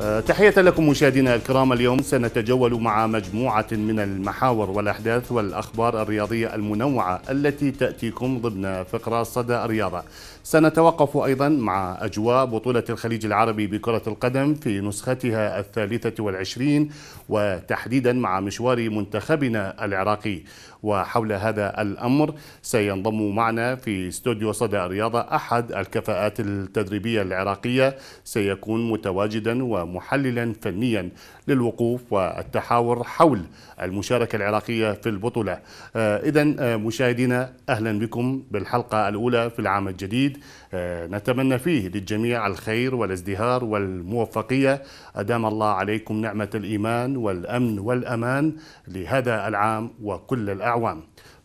آه، تحية لكم مشاهدينا الكرام اليوم سنتجول مع مجموعة من المحاور والأحداث والأخبار الرياضية المنوعة التي تأتيكم ضمن فقرة صدى الرياضة سنتوقف أيضا مع أجواء بطولة الخليج العربي بكرة القدم في نسختها الثالثة والعشرين وتحديدا مع مشوار منتخبنا العراقي وحول هذا الأمر سينضم معنا في استوديو صدى الرياضة أحد الكفاءات التدريبية العراقية سيكون متواجدا ومحللا فنيا للوقوف والتحاور حول المشاركة العراقية في البطولة آه، إذا آه، مشاهدينا أهلا بكم بالحلقة الأولى في العام الجديد آه، نتمنى فيه للجميع الخير والازدهار والموفقية أدام الله عليكم نعمة الإيمان والأمن والأمان لهذا العام وكل الأعوام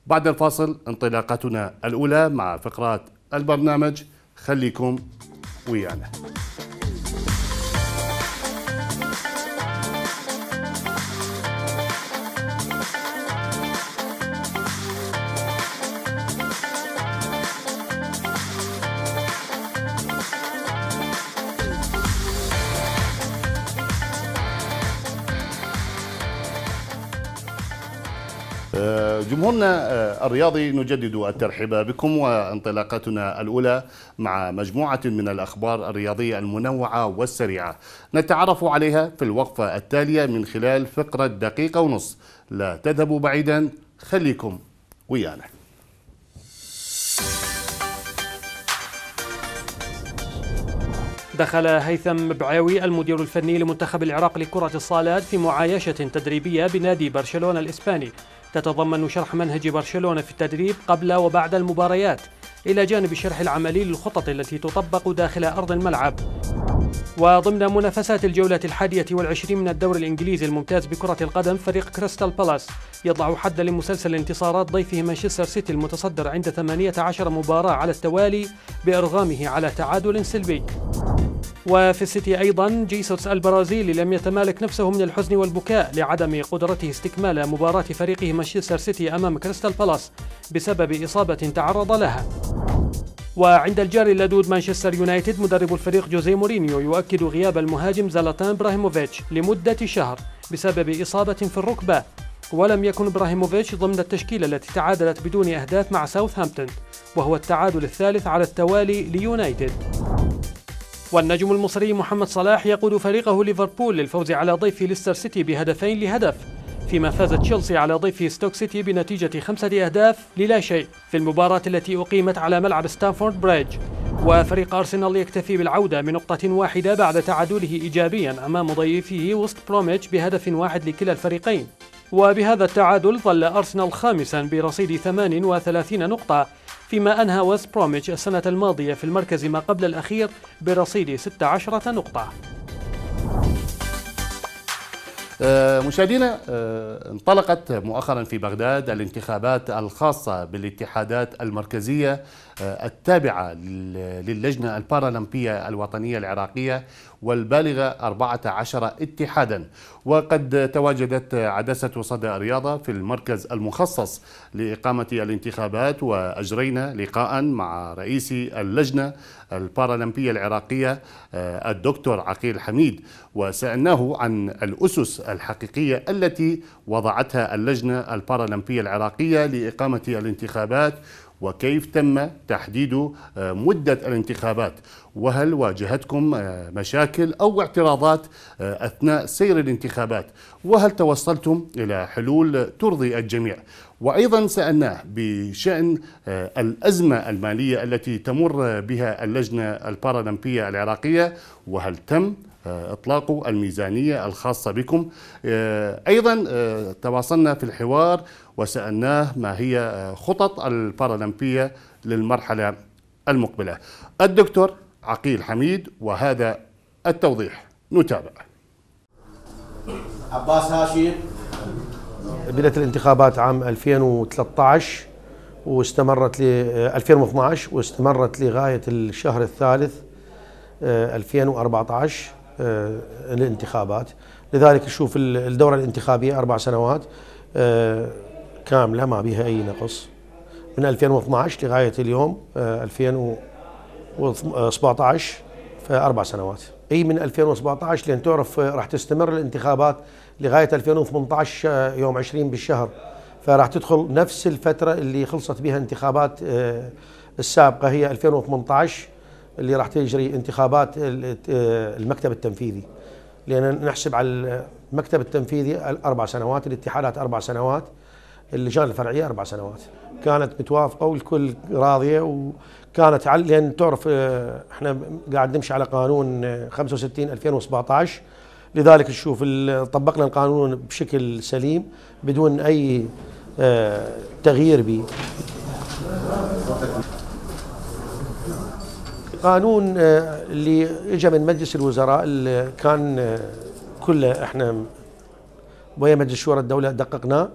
بعد الفاصل انطلاقتنا الأولى مع فقرات البرنامج خليكم ويانا آه، جمهورنا آه، الرياضي نجدد الترحيب بكم وانطلاقتنا الأولى مع مجموعة من الأخبار الرياضية المنوعة والسريعة نتعرف عليها في الوقفة التالية من خلال فقرة دقيقة ونص لا تذهبوا بعيدا خليكم ويانا دخل هيثم بعاوي المدير الفني لمنتخب العراق لكرة الصالات في معايشة تدريبية بنادي برشلونة الإسباني تتضمن شرح منهج برشلونة في التدريب قبل وبعد المباريات إلى جانب الشرح العملي للخطط التي تطبق داخل أرض الملعب وضمن منافسات الجولة الحادية والعشرين من الدوري الإنجليزي الممتاز بكرة القدم فريق كريستال بالاس يضع حدا لمسلسل انتصارات ضيفه مانشستر سيتي المتصدر عند 18 مباراة على التوالي بإرغامه على تعادل سلبي وفي السيتي أيضا جيسوس البرازيلي لم يتمالك نفسه من الحزن والبكاء لعدم قدرته استكمال مباراة فريقه مانشستر سيتي أمام كريستال بالاس بسبب إصابة تعرض لها وعند الجار اللدود مانشستر يونايتد مدرب الفريق جوزي مورينيو يؤكد غياب المهاجم زلاتان ابراهيموفيتش لمدة شهر بسبب إصابة في الركبة ولم يكن ابراهيموفيتش ضمن التشكيلة التي تعادلت بدون أهداف مع ساوثهامبتون وهو التعادل الثالث على التوالي ليونايتد والنجم المصري محمد صلاح يقود فريقه ليفربول للفوز على ضيف ليستر سيتي بهدفين لهدف فيما فاز تشيلسي على ضيفه ستوك سيتي بنتيجة خمسة أهداف للا شيء في المباراة التي أقيمت على ملعب ستانفورد بريدج وفريق أرسنال يكتفي بالعودة بنقطة واحدة بعد تعادله إيجابيا أمام ضيفه وست بروميتش بهدف واحد لكلا الفريقين وبهذا التعادل ظل أرسنال خامسا برصيد 38 نقطة فيما أنهى وست بروميتش السنة الماضية في المركز ما قبل الأخير برصيد 16 نقطة آه، مشاهدينا آه، انطلقت مؤخرا في بغداد الانتخابات الخاصة بالاتحادات المركزية التابعة للجنة البارالمبية الوطنية العراقية والبالغة 14 اتحادا وقد تواجدت عدسة صدى الرياضة في المركز المخصص لإقامة الانتخابات وأجرينا لقاء مع رئيس اللجنة البارالمبية العراقية آه، الدكتور عقيل حميد وسألناه عن الأسس الحقيقية التي وضعتها اللجنة البارالمبية العراقية لإقامة الانتخابات وكيف تم تحديد آه، مدة الانتخابات وهل واجهتكم آه، مشاكل أو اعتراضات آه، أثناء سير الانتخابات وهل توصلتم إلى حلول ترضي الجميع وأيضا سألناه بشأن الأزمة المالية التي تمر بها اللجنة البارالمبية العراقية وهل تم آه، اطلاق الميزانيه الخاصه بكم. آه، ايضا آه، تواصلنا في الحوار وسالناه ما هي خطط البارالمبيه للمرحله المقبله. الدكتور عقيل حميد وهذا التوضيح نتابع. عباس هاشم بدات الانتخابات عام 2013 واستمرت ل 2012 واستمرت لغايه الشهر الثالث 2014 آه، الانتخابات لذلك نشوف الدورة الانتخابية أربع سنوات آه، كاملة ما بها أي نقص من 2012 لغاية اليوم 2017 آه، فأربع سنوات اي من 2017 لان تعرف راح تستمر الانتخابات لغايه 2018 يوم 20 بالشهر فراح تدخل نفس الفتره اللي خلصت بها انتخابات السابقه هي 2018 اللي راح تجري انتخابات المكتب التنفيذي لان نحسب على المكتب التنفيذي الاربع سنوات الاتحادات اربع سنوات اللجان الفرعيه اربع سنوات كانت متوافقه والكل راضيه وكانت على لان تعرف آه، احنا قاعد نمشي على قانون 65 2017 لذلك نشوف طبقنا القانون بشكل سليم بدون اي آه، تغيير به قانون آه، اللي اجى من مجلس الوزراء اللي كان آه، كله احنا ويا مجلس شورى الدوله دققناه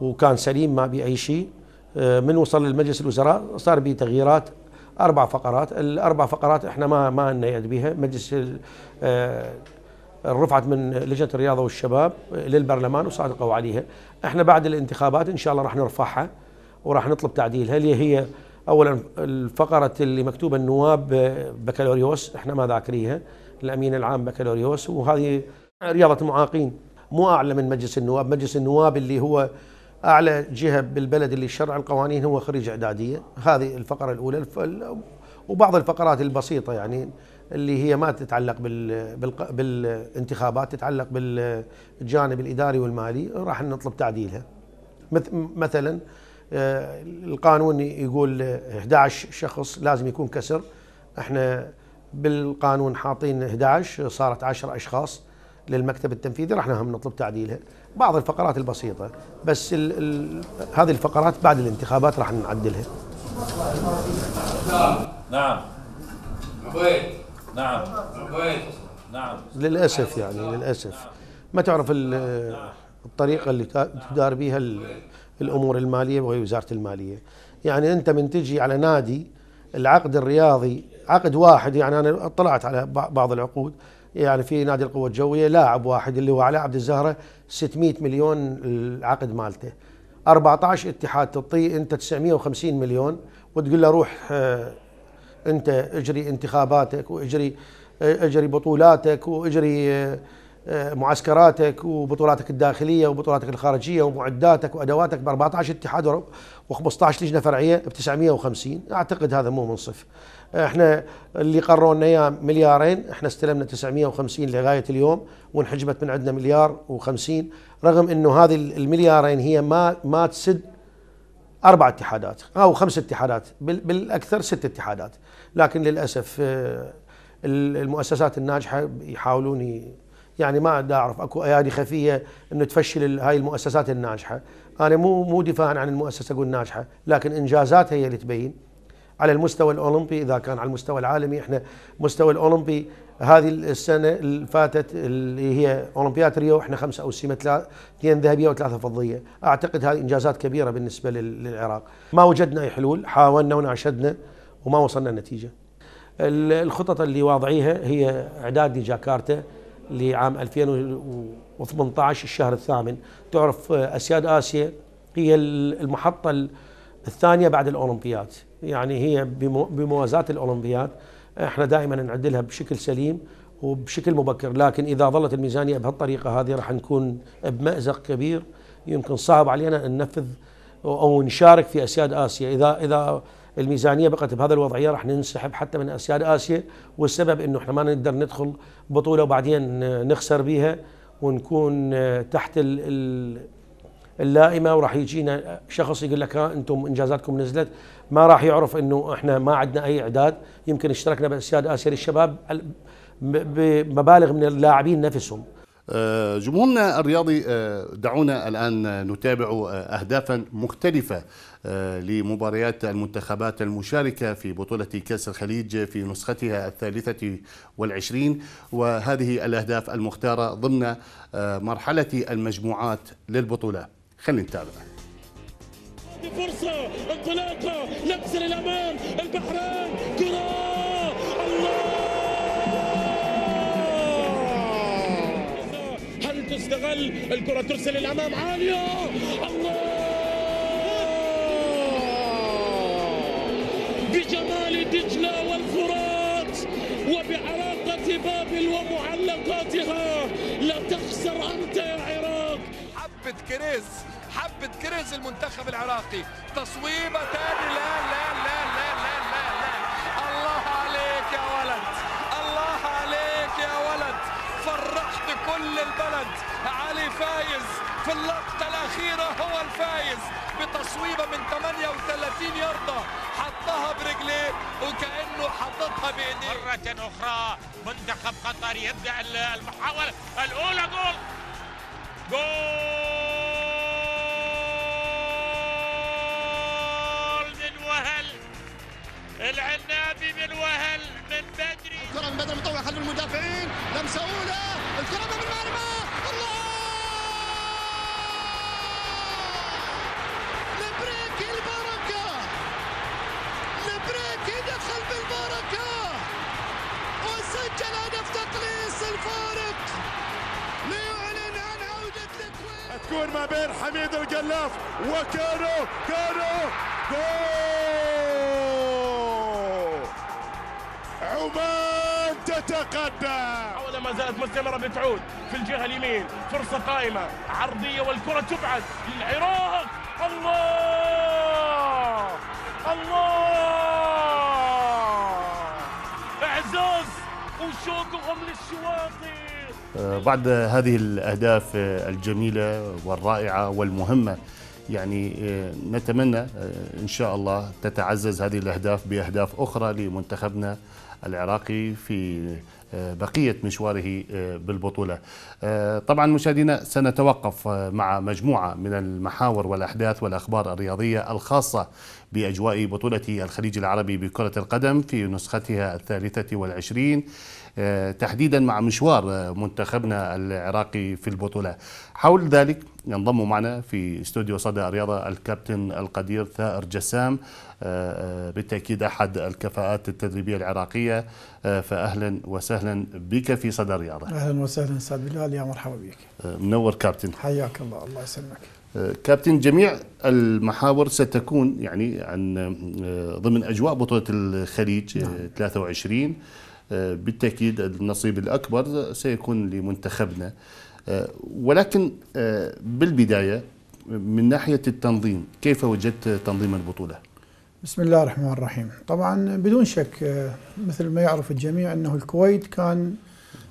وكان سليم ما بي اي شيء آه، من وصل لمجلس الوزراء صار به تغييرات اربع فقرات الاربع فقرات احنا ما ما لنا يد بها مجلس رفعت من لجنه الرياضه والشباب للبرلمان وصادقوا عليها احنا بعد الانتخابات ان شاء الله راح نرفعها وراح نطلب تعديلها اللي هي اولا الفقره اللي مكتوبه النواب آه، بكالوريوس احنا ما ذاكريها الامين العام بكالوريوس وهذه رياضه المعاقين مو اعلى من مجلس النواب مجلس النواب اللي هو اعلى جهه بالبلد اللي شرع القوانين هو خريج اعداديه هذه الفقره الاولى وبعض الفقرات البسيطه يعني اللي هي ما تتعلق بالانتخابات تتعلق بالجانب الاداري والمالي راح نطلب تعديلها مثلا آه، القانون يقول 11 شخص لازم يكون كسر احنا بالقانون حاطين 11 صارت 10 اشخاص للمكتب التنفيذي رحنا هم نطلب تعديلها بعض الفقرات البسيطة بس الـ الـ هذه الفقرات بعد الانتخابات راح نعدلها نعم نعم نعم, نعم. للأسف يعني للأسف ما تعرف نعم. الطريقة اللي تدار بها الامور الماليه وهي وزاره الماليه يعني انت من تجي على نادي العقد الرياضي عقد واحد يعني انا اطلعت على بعض العقود يعني في نادي القوه الجويه لاعب واحد اللي هو علي عبد الزهره 600 مليون العقد مالته 14 اتحاد تطي انت 950 مليون وتقول له روح آه، انت اجري انتخاباتك واجري آه، اجري بطولاتك واجري آه، آه، معسكراتك وبطولاتك الداخليه وبطولاتك الخارجيه ومعداتك وادواتك ب 14 اتحاد و15 لجنه فرعيه ب 950 اعتقد هذا مو منصف آه، احنا اللي قرروا لنا اياه مليارين احنا استلمنا 950 لغايه اليوم وانحجبت من عندنا مليار و50 رغم انه هذه المليارين هي ما ما تسد اربع اتحادات او خمس اتحادات بالاكثر ست اتحادات لكن للاسف آه، المؤسسات الناجحه يحاولون يعني ما اعرف اكو ايادي خفيه انه تفشل هاي المؤسسات الناجحه انا مو مو دفاعا عن المؤسسه اقول ناجحه لكن انجازاتها هي اللي تبين على المستوى الاولمبي اذا كان على المستوى العالمي احنا مستوى الاولمبي هذه السنه اللي فاتت اللي هي اولمبياد ريو احنا خمسه اوسمه اثنين ذهبيه وثلاثه فضيه، اعتقد هذه انجازات كبيره بالنسبه للعراق، ما وجدنا اي حلول، حاولنا وناشدنا وما وصلنا نتيجه. الخطط اللي واضعيها هي اعداد لجاكرتا لعام 2018 الشهر الثامن تعرف آه، أسياد آسيا هي المحطة الثانية بعد الأولمبياد يعني هي بموازاة الأولمبياد احنا دائما نعدلها بشكل سليم وبشكل مبكر لكن إذا ظلت الميزانية بهالطريقة هذه راح نكون بمأزق كبير يمكن صعب علينا أن ننفذ أو نشارك في أسياد آسيا إذا إذا الميزانيه بقت بهذا الوضعيه راح ننسحب حتى من اسياد اسيا والسبب انه احنا ما نقدر ندخل بطوله وبعدين نخسر بيها ونكون آه، تحت اللائمه وراح يجينا شخص يقول لك ها انتم انجازاتكم نزلت ما راح يعرف انه احنا ما عندنا اي اعداد يمكن اشتركنا باسياد اسيا للشباب بمبالغ من اللاعبين نفسهم آه، جمهورنا الرياضي آه، دعونا الآن نتابع آه، أهدافا مختلفة لمباريات المنتخبات المشاركة في بطولة كأس الخليج في نسختها الثالثة والعشرين وهذه الأهداف المختارة ضمن مرحلة المجموعات للبطولة خلينا نتابع فرصة انطلاقة نفس الأمام البحرين كرة استغل الكرة ترسل للأمام عالية الله بجمال دجلة والفرات وبعراقة بابل ومعلقاتها لا تخسر أنت يا عراق حبة كريز حبة كريز المنتخب العراقي تصويبة لا لا لا لا لا لا لا لا الله عليك يا ولد الله عليك يا ولد فرحت كل البلد الفايز في اللقطة الأخيرة هو الفايز بتصويبة من 38 ياردة حطها برجليه وكأنه حطتها بإيديه مرة أخرى منتخب قطر يبدأ المحاولة الأولى جول جول من وهل العنابي من وهل من بدري الكرة من بدري مطوعة خلف المدافعين لمسة أولى الكرة من المرمى بيكون ما بين حميد القلاف وكانو كانو جول عمان تتقدم محاولة ما زالت مستمرة بتعود في الجهة اليمين فرصة قائمة عرضية والكرة تبعد للعراق الله الله اعزاز وشوقهم للشواطئ آه، بعد هذه الأهداف آه، الجميلة والرائعة والمهمة يعني آه، نتمنى إن شاء الله تتعزز هذه الأهداف بأهداف أخرى لمنتخبنا العراقي في بقية مشواره بالبطولة طبعا مشاهدينا سنتوقف مع مجموعة من المحاور والأحداث والأخبار الرياضية الخاصة بأجواء بطولة الخليج العربي بكرة القدم في نسختها الثالثة والعشرين آه، تحديدا مع مشوار آه، منتخبنا العراقي في البطولة حول ذلك ينضم معنا في استوديو صدى الرياضة الكابتن القدير ثائر جسام آه، بالتأكيد أحد الكفاءات التدريبية العراقية فأهلا وسهلا بك في صدى الرياضة أهلا وسهلا سعد بلال يا مرحبا بك منور كابتن حياك الله الله يسلمك كابتن جميع المحاور ستكون يعني عن ضمن اجواء بطوله الخليج نعم. 23 آه، بالتأكيد النصيب الأكبر سيكون لمنتخبنا آه، ولكن آه، بالبداية من ناحية التنظيم كيف وجدت تنظيم البطولة؟ بسم الله الرحمن الرحيم طبعا بدون شك مثل ما يعرف الجميع أنه الكويت كان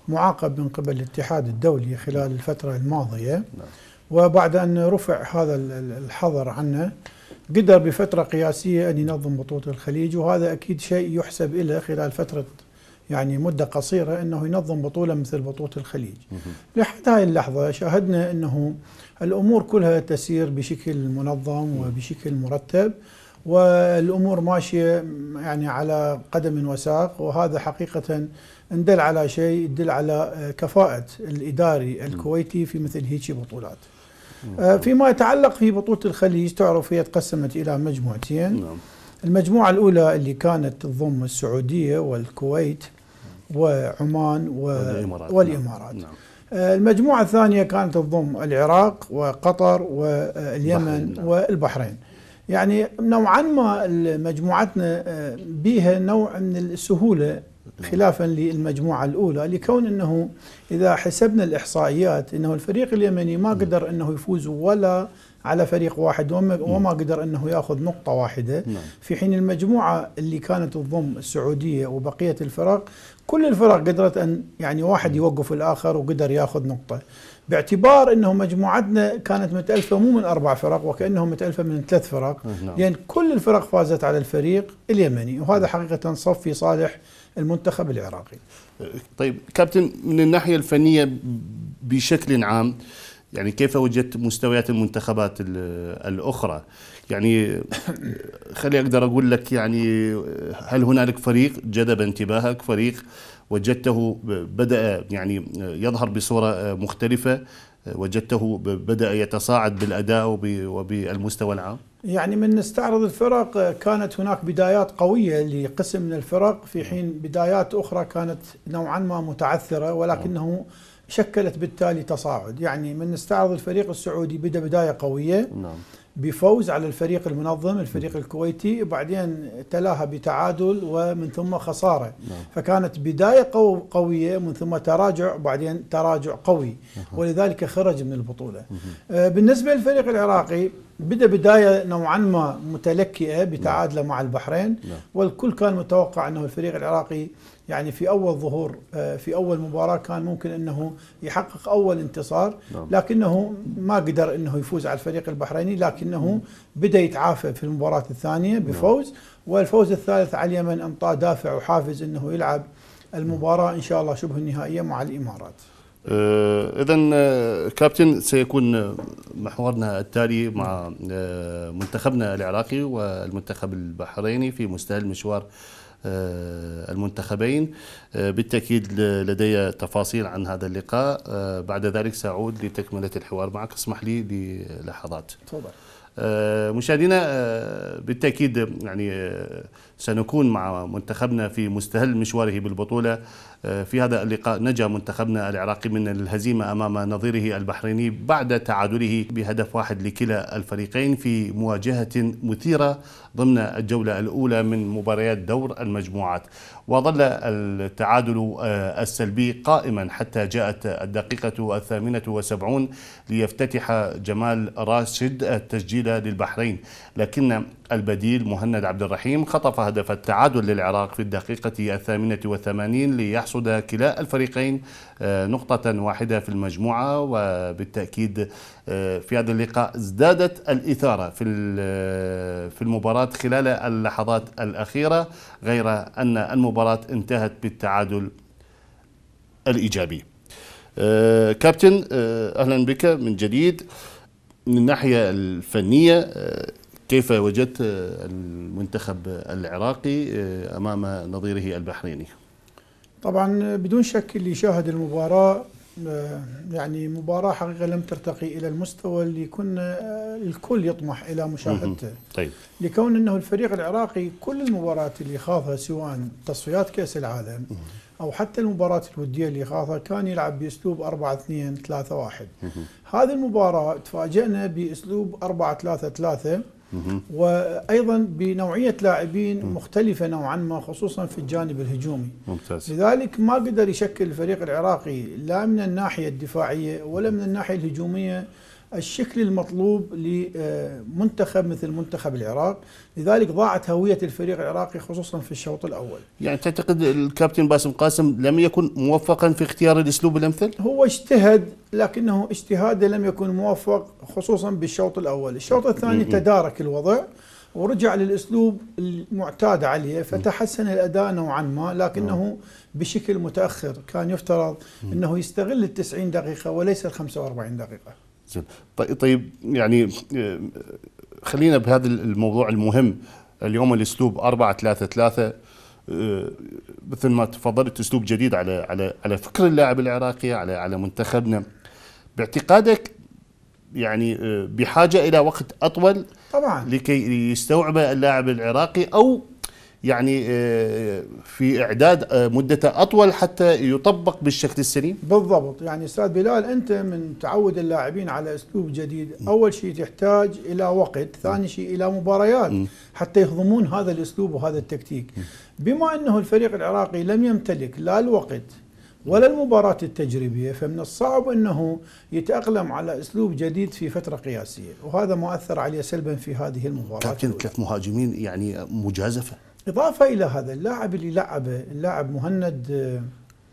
معاقب من قبل الاتحاد الدولي خلال الفترة الماضية نعم. وبعد أن رفع هذا الحظر عنه قدر بفترة قياسية أن ينظم بطولة الخليج وهذا أكيد شيء يحسب له خلال فترة يعني مدة قصيرة أنه ينظم بطولة مثل بطولة الخليج لحد هاي اللحظة شاهدنا أنه الأمور كلها تسير بشكل منظم وبشكل مرتب والأمور ماشية يعني على قدم وساق وهذا حقيقة ندل على شيء يدل على كفاءة الإداري الكويتي في مثل هيك بطولات آه، فيما يتعلق في بطولة الخليج تعرف هي تقسمت إلى مجموعتين نعم. المجموعة الأولى اللي كانت تضم السعودية والكويت وعمان و... والإمارات, والإمارات. نعم. آه، المجموعة الثانية كانت تضم العراق وقطر واليمن نعم. والبحرين يعني نوعا ما مجموعتنا آه، بها نوع من السهولة نعم. خلافا للمجموعة الأولى لكون أنه إذا حسبنا الإحصائيات أنه الفريق اليمني ما نعم. قدر أنه يفوز ولا على فريق واحد وما, وما قدر انه ياخذ نقطه واحده نعم. في حين المجموعه اللي كانت تضم السعوديه وبقيه الفرق كل الفرق قدرت ان يعني واحد يوقف الاخر وقدر ياخذ نقطه باعتبار انه مجموعتنا كانت متالفه مو من اربع فرق وكانه متالفه من ثلاث فرق نعم. لان كل الفرق فازت على الفريق اليمني وهذا حقيقه صف في صالح المنتخب العراقي. طيب كابتن من الناحيه الفنيه بشكل عام آه يعني كيف وجدت مستويات المنتخبات الأخرى يعني خلي أقدر أقول لك يعني هل هنالك فريق جذب انتباهك فريق وجدته بدأ يعني يظهر بصورة مختلفة وجدته بدأ يتصاعد بالأداء وبالمستوى العام يعني من نستعرض الفرق كانت هناك بدايات قوية لقسم من الفرق في نعم. حين بدايات أخرى كانت نوعا ما متعثرة ولكنه أوه. نعم. شكلت بالتالي تصاعد يعني من نستعرض الفريق السعودي بدا بداية قوية نعم. بفوز على الفريق المنظم الفريق الكويتي وبعدين تلاها بتعادل ومن ثم خسارة نعم. فكانت بداية قو قوية من ثم تراجع وبعدين تراجع قوي نعم. ولذلك خرج من البطولة نعم. بالنسبة للفريق العراقي بدأ بداية نوعا ما متلكئة بتعادله مع البحرين نعم. والكل كان متوقع أنه الفريق العراقي يعني في اول ظهور آه، في اول مباراه كان ممكن انه يحقق اول انتصار نعم. لكنه ما قدر انه يفوز على الفريق البحريني لكنه بدا يتعافى في المباراه الثانيه نعم. بفوز والفوز الثالث على اليمن انطاه دافع وحافز انه يلعب المباراه ان شاء الله شبه النهائيه مع الامارات. آه، اذا آه، كابتن سيكون محورنا التالي مع منتخبنا العراقي والمنتخب البحريني في مستهل مشوار آه، المنتخبين آه، بالتأكيد لدي تفاصيل عن هذا اللقاء آه، بعد ذلك سأعود لتكملة الحوار معك اسمح لي للحظات تفضل مشاهدينا بالتاكيد يعني سنكون مع منتخبنا في مستهل مشواره بالبطولة آه، في هذا اللقاء نجا منتخبنا العراقي من الهزيمة أمام نظيره البحريني بعد تعادله بهدف واحد لكلا الفريقين في مواجهة مثيرة ضمن الجولة الأولى من مباريات دور المجموعات وظل التعادل آه، السلبي قائما حتى جاءت الدقيقة الثامنة وسبعون ليفتتح جمال راشد التسجيل للبحرين لكن البديل مهند عبد الرحيم خطف هدف التعادل للعراق في الدقيقة الثامنة والثمانين ليحصد كلا الفريقين آه، نقطة واحدة في المجموعة وبالتأكيد آه، في هذا اللقاء ازدادت الإثارة في آه، في المباراة خلال اللحظات الأخيرة غير أن المباراة انتهت بالتعادل الإيجابي كابتن أهلا بك من جديد من الناحية الفنية كيف وجدت المنتخب العراقي امام نظيره البحريني؟ طبعا بدون شك اللي شاهد المباراه يعني مباراه حقيقه لم ترتقي الى المستوى اللي كنا الكل يطمح الى مشاهدته. طيب لكون انه الفريق العراقي كل المباريات اللي خاضها سواء تصفيات كاس العالم او حتى المباراه الوديه اللي خاضها كان يلعب باسلوب 4 2 3 1 هذه المباراه تفاجئنا باسلوب 4 3 3 وايضا بنوعيه لاعبين مختلفه نوعا ما خصوصا في الجانب الهجومي ممتاز لذلك ما قدر يشكل الفريق العراقي لا من الناحيه الدفاعيه ولا من الناحيه الهجوميه الشكل المطلوب لمنتخب مثل منتخب العراق لذلك ضاعت هوية الفريق العراقي خصوصا في الشوط الأول يعني تعتقد الكابتن باسم قاسم لم يكن موفقا في اختيار الأسلوب الأمثل؟ هو اجتهد لكنه اجتهاده لم يكن موفق خصوصا بالشوط الأول الشوط الثاني تدارك الوضع ورجع للأسلوب المعتاد عليه فتحسن الأداء نوعا ما لكنه نعم. بشكل متأخر كان يفترض أنه يستغل 90 دقيقة وليس ال 45 دقيقة طيب يعني آه، خلينا بهذا الموضوع المهم اليوم الاسلوب 4 3 3 مثل ما تفضلت اسلوب جديد على على على فكر اللاعب العراقي على على منتخبنا باعتقادك يعني آه، بحاجه الى وقت اطول طبعا لكي يستوعب اللاعب العراقي او يعني آه، في اعداد آه، مدته اطول حتى يطبق بالشكل السليم بالضبط يعني استاذ بلال انت من تعود اللاعبين على اسلوب جديد اول شيء تحتاج الى وقت ثاني شيء الى مباريات حتى يهضمون هذا الاسلوب وهذا التكتيك بما انه الفريق العراقي لم يمتلك لا الوقت ولا المباراة التجريبيه فمن الصعب انه يتاقلم على اسلوب جديد في فتره قياسيه وهذا ما اثر عليه سلبا في هذه المباراه كابتن ثلاث مهاجمين يعني مجازفه إضافة إلى هذا اللاعب اللي لعبه اللاعب مهند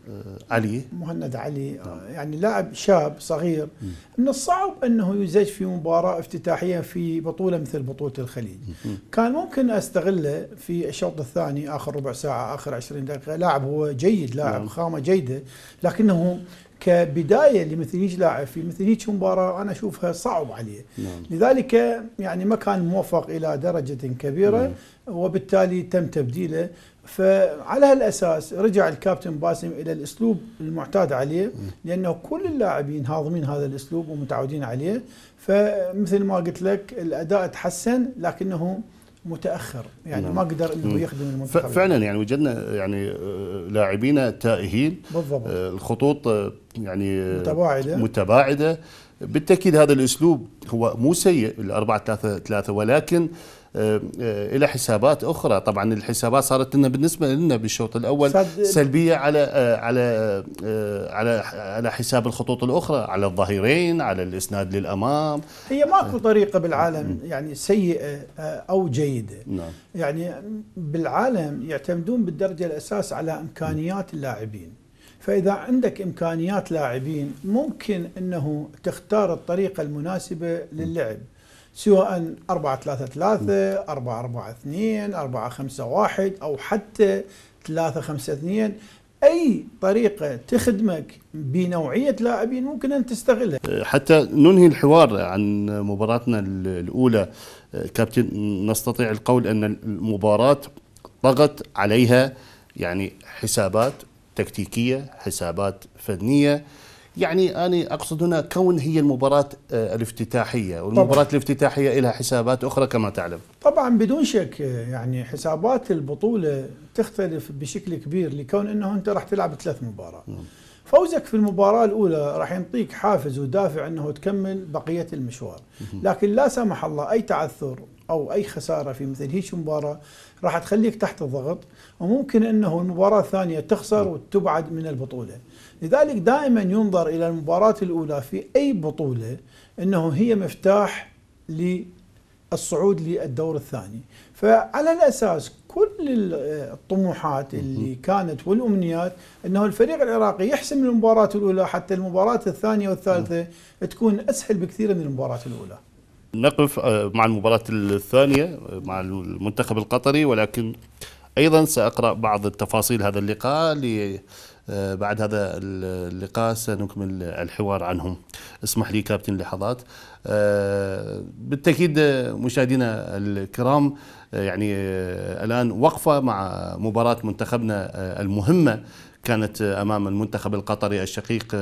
آه، علي مهند علي آه، نعم. يعني لاعب شاب صغير مم. من الصعب انه يزج في مباراه افتتاحيه في بطوله مثل بطوله الخليج مم. كان ممكن استغله في الشوط الثاني اخر ربع ساعه اخر 20 دقيقه لاعب هو جيد لاعب نعم. خامه جيده لكنه كبدايه لمثل هيك لاعب في مثل هيك مباراه انا اشوفها صعب عليه نعم. لذلك يعني ما كان موفق الى درجه كبيره نعم. وبالتالي تم تبديله فعلى هالاساس رجع الكابتن باسم الى الاسلوب المعتاد عليه لانه كل اللاعبين هاضمين هذا الاسلوب ومتعودين عليه فمثل ما قلت لك الاداء تحسن لكنه متاخر يعني نعم. ما قدر انه يخدم المنتخب فعلا يعني وجدنا يعني آه، لاعبين تائهين بالضبط آه، الخطوط آه، يعني متباعده متباعده بالتاكيد هذا الاسلوب هو مو سيء الاربعه 4 3 3 ولكن آه، آه، الى حسابات اخرى طبعا الحسابات صارت لنا بالنسبه لنا بالشوط الاول سلبيه على آه، على على على حساب الخطوط الاخرى على الظهيرين على الاسناد للامام هي ماكو طريقه بالعالم يعني سيئه او جيده نعم. يعني بالعالم يعتمدون بالدرجه الاساس على امكانيات اللاعبين فإذا عندك إمكانيات لاعبين ممكن أنه تختار الطريقة المناسبة للعب سواء 4 3 3 4 4 2 4 5 1 او حتى 3 5 2 اي طريقه تخدمك بنوعيه لاعبين ممكن ان تستغلها حتى ننهي الحوار عن مباراتنا الاولى كابتن نستطيع القول ان المباراه طغت عليها يعني حسابات تكتيكيه حسابات فنيه يعني أنا أقصد هنا كون هي المباراة آه، الافتتاحية والمباراة طبعا. الافتتاحية لها حسابات أخرى كما تعلم طبعا بدون شك آه، يعني حسابات البطولة تختلف بشكل كبير لكون أنه أنت راح تلعب ثلاث مباريات فوزك في المباراة الأولى راح ينطيك حافز ودافع أنه تكمل بقية المشوار لكن لا سمح الله أي تعثر أو أي خسارة في مثل هيك مباراة راح تخليك تحت الضغط وممكن أنه المباراة الثانية تخسر وتبعد من البطولة لذلك دائما ينظر إلى المباراة الأولى في أي بطولة أنه هي مفتاح للصعود للدور الثاني فعلى الأساس كل الطموحات اللي كانت والامنيات انه الفريق العراقي يحسم المباراه الاولى حتى المباراه الثانيه والثالثه تكون اسهل بكثير من المباراه الاولى. نقف آه، مع المباراه الثانيه مع المنتخب القطري ولكن ايضا ساقرا بعض التفاصيل هذا اللقاء آه، بعد هذا اللقاء سنكمل الحوار عنهم اسمح لي كابتن لحظات آه، بالتأكيد مشاهدينا الكرام آه، يعني الآن وقفة مع مباراة منتخبنا المهمة كانت امام المنتخب القطري الشقيق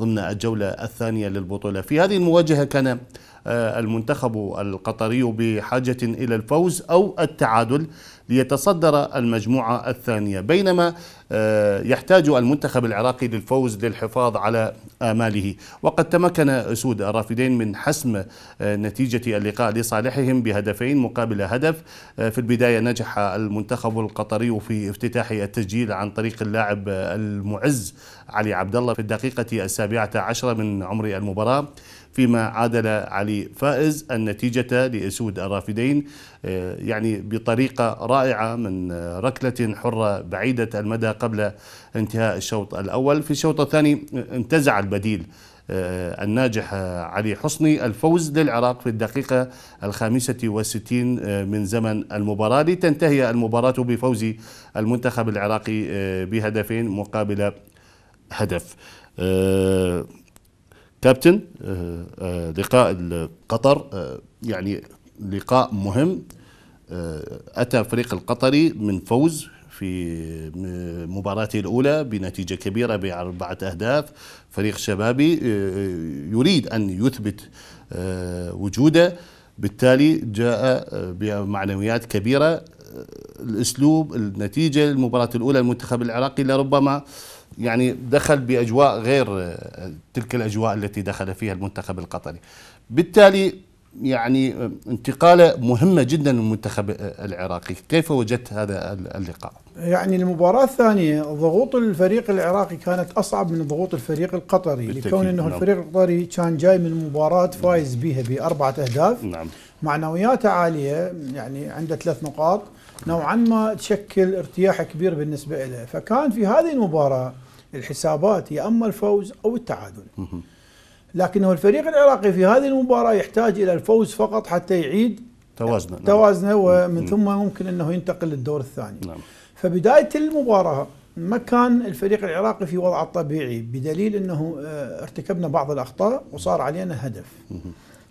ضمن الجوله الثانيه للبطوله في هذه المواجهه كان آه، المنتخب القطري بحاجة إلى الفوز أو التعادل ليتصدر المجموعة الثانية بينما آه، يحتاج المنتخب العراقي للفوز للحفاظ على آماله وقد تمكن سود الرافدين من حسم آه، نتيجة اللقاء لصالحهم بهدفين مقابل هدف في البداية نجح المنتخب القطري في افتتاح التسجيل عن طريق اللاعب المعز علي عبد الله في الدقيقة السابعة عشرة من عمر المباراة فيما عادل علي فائز النتيجة لأسود الرافدين آه، يعني بطريقة رائعة من ركلة حرة بعيدة المدى قبل انتهاء الشوط الأول في الشوط الثاني آه، انتزع البديل آه، الناجح علي حسني الفوز للعراق في الدقيقة الخامسة والستين من زمن المباراة لتنتهي المباراة بفوز المنتخب العراقي بهدفين مقابل هدف كابتن آه، آه، لقاء قطر آه، يعني لقاء مهم أتى الفريق القطري من فوز في مباراته الأولى بنتيجة كبيرة بأربعة أهداف فريق شبابي يريد أن يثبت وجوده بالتالي جاء بمعنويات كبيرة الأسلوب النتيجة المباراة الأولى المنتخب العراقي لربما يعني دخل باجواء غير آه، تلك الاجواء التي دخل فيها المنتخب القطري بالتالي يعني آه، انتقاله مهمة جدا للمنتخب آه، العراقي كيف وجدت هذا اللقاء؟ يعني المباراة الثانية ضغوط الفريق العراقي كانت أصعب من ضغوط الفريق القطري لكون أنه نعم. الفريق القطري كان جاي من مباراة فايز بها بأربعة أهداف نعم. معنوياته عالية يعني عنده ثلاث نقاط نوعا ما تشكل ارتياح كبير بالنسبة له فكان في هذه المباراة الحسابات يا أما الفوز أو التعادل لكنه الفريق العراقي في هذه المباراة يحتاج إلى الفوز فقط حتى يعيد توازنه نعم. توازنه نعم. ومن ثم ممكن أنه ينتقل للدور الثاني نعم. فبداية المباراة ما كان الفريق العراقي في وضعه الطبيعي بدليل أنه آه، ارتكبنا بعض الأخطاء وصار علينا هدف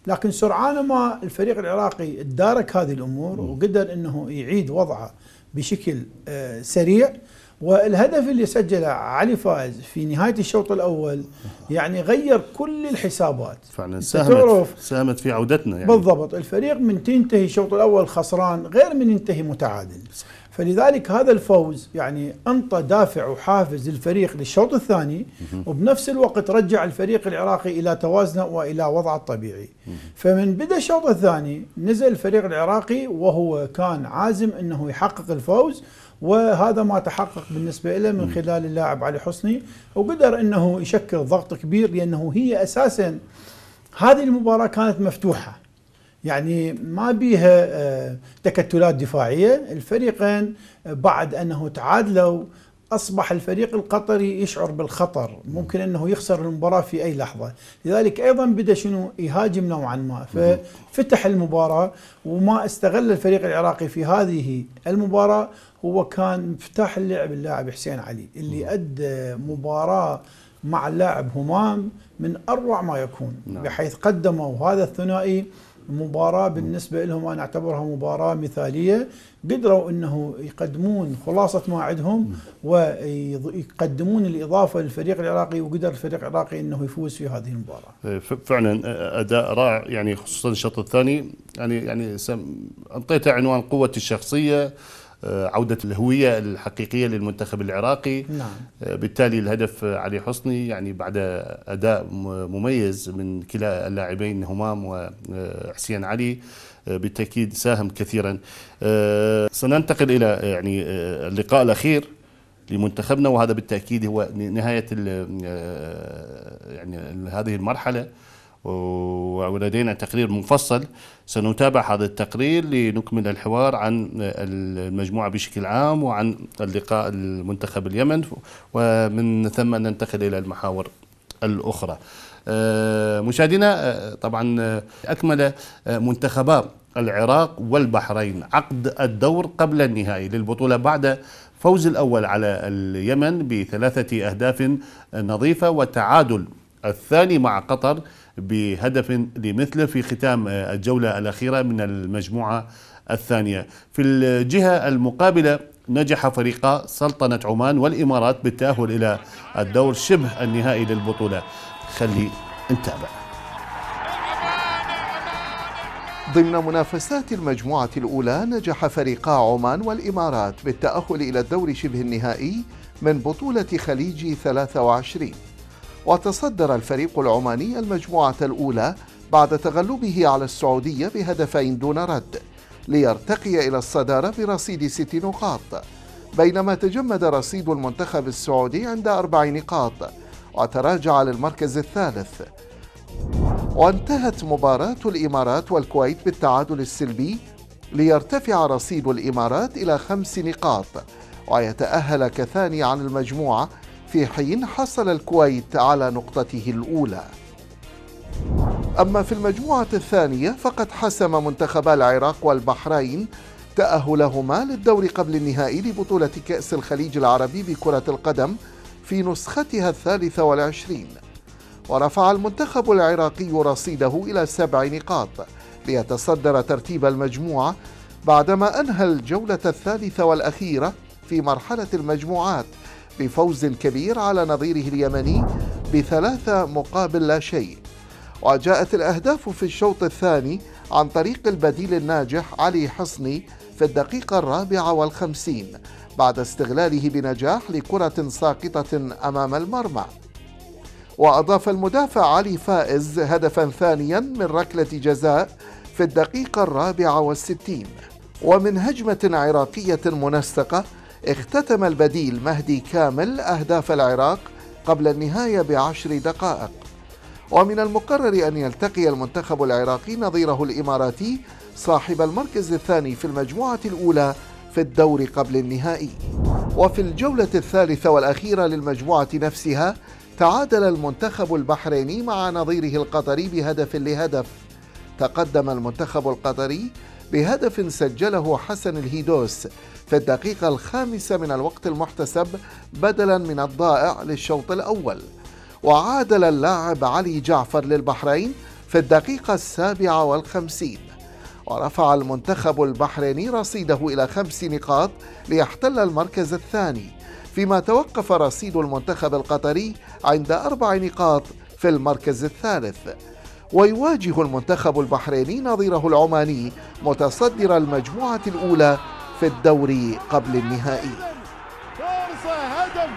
لكن سرعان ما الفريق العراقي تدارك هذه الامور وقدر انه يعيد وضعه بشكل آه، سريع والهدف اللي سجله علي فايز في نهايه الشوط الاول يعني غير كل الحسابات فعلا ساهمت ساهمت في عودتنا يعني بالضبط الفريق من تنتهي الشوط الاول خسران غير من ينتهي متعادل صحيح. فلذلك هذا الفوز يعني انطى دافع وحافز للفريق للشوط الثاني وبنفس الوقت رجع الفريق العراقي الى توازنه والى وضعه الطبيعي فمن بدا الشوط الثاني نزل الفريق العراقي وهو كان عازم انه يحقق الفوز وهذا ما تحقق بالنسبة له من خلال اللاعب علي حسني وقدر أنه يشكل ضغط كبير لأنه هي أساسا هذه المباراة كانت مفتوحة يعني ما بيها آه، تكتلات دفاعية الفريقين آه، بعد أنه تعادلوا أصبح الفريق القطري يشعر بالخطر نعم. ممكن أنه يخسر المباراة في أي لحظة لذلك أيضا بدأ شنو يهاجم نوعا ما نعم. ففتح المباراة وما استغل الفريق العراقي في هذه المباراة هو كان مفتاح اللعب اللاعب حسين علي اللي نعم. أدى مباراة مع اللاعب همام من أروع ما يكون بحيث قدموا هذا الثنائي مباراة بالنسبة لهم أنا أعتبرها مباراة مثالية قدروا أنه يقدمون خلاصة ما عندهم ويقدمون الإضافة للفريق العراقي وقدر الفريق العراقي أنه يفوز في هذه المباراة إيه، فعلا أداء رائع يعني خصوصا الشوط الثاني يعني يعني أنطيته عنوان قوة الشخصية آه، عودة الهوية الحقيقية للمنتخب العراقي نعم. آه، بالتالي الهدف علي حسني يعني بعد أداء مميز من كلا اللاعبين همام وحسين آه، علي بالتأكيد ساهم كثيرا سننتقل إلى يعني اللقاء الأخير لمنتخبنا وهذا بالتأكيد هو نهاية يعني هذه المرحلة ولدينا تقرير مفصل سنتابع هذا التقرير لنكمل الحوار عن المجموعة بشكل عام وعن اللقاء المنتخب اليمن ومن ثم ننتقل إلى المحاور الأخرى آه، مشاهدينا آه، طبعا آه، أكمل منتخبا العراق والبحرين عقد الدور قبل النهائي للبطولة بعد فوز الأول على اليمن بثلاثة أهداف نظيفة وتعادل الثاني مع قطر بهدف لمثله في ختام آه، الجولة الأخيرة من المجموعة الثانية في الجهة المقابلة نجح فريقا سلطنة عمان والإمارات بالتأهل إلى الدور شبه النهائي للبطولة خلي نتابع ضمن منافسات المجموعة الأولى نجح فريقا عمان والإمارات بالتأهل إلى الدور شبه النهائي من بطولة خليجي 23 وتصدر الفريق العماني المجموعة الأولى بعد تغلبه على السعودية بهدفين دون رد ليرتقي إلى الصدارة برصيد ست نقاط بينما تجمد رصيد المنتخب السعودي عند أربع نقاط وتراجع للمركز الثالث وانتهت مباراة الإمارات والكويت بالتعادل السلبي ليرتفع رصيد الإمارات إلى خمس نقاط ويتأهل كثاني عن المجموعة في حين حصل الكويت على نقطته الأولى أما في المجموعة الثانية فقد حسم منتخبا العراق والبحرين تأهلهما للدور قبل النهائي لبطولة كأس الخليج العربي بكرة القدم في نسختها الثالثة والعشرين ورفع المنتخب العراقي رصيده إلى سبع نقاط ليتصدر ترتيب المجموعة بعدما أنهى الجولة الثالثة والأخيرة في مرحلة المجموعات بفوز كبير على نظيره اليمني بثلاثة مقابل لا شيء وجاءت الأهداف في الشوط الثاني عن طريق البديل الناجح علي حصني في الدقيقة الرابعة والخمسين بعد استغلاله بنجاح لكرة ساقطة أمام المرمى وأضاف المدافع علي فائز هدفا ثانيا من ركلة جزاء في الدقيقة الرابعة والستين ومن هجمة عراقية منسقة اختتم البديل مهدي كامل أهداف العراق قبل النهاية بعشر دقائق ومن المقرر أن يلتقي المنتخب العراقي نظيره الإماراتي صاحب المركز الثاني في المجموعة الأولى في الدور قبل النهائي وفي الجولة الثالثة والأخيرة للمجموعة نفسها تعادل المنتخب البحريني مع نظيره القطري بهدف لهدف تقدم المنتخب القطري بهدف سجله حسن الهيدوس في الدقيقة الخامسة من الوقت المحتسب بدلا من الضائع للشوط الأول وعادل اللاعب علي جعفر للبحرين في الدقيقة السابعة والخمسين ورفع المنتخب البحريني رصيده إلى خمس نقاط ليحتل المركز الثاني فيما توقف رصيد المنتخب القطري عند أربع نقاط في المركز الثالث ويواجه المنتخب البحريني نظيره العماني متصدر المجموعة الأولى في الدوري قبل النهائي فرصة هدف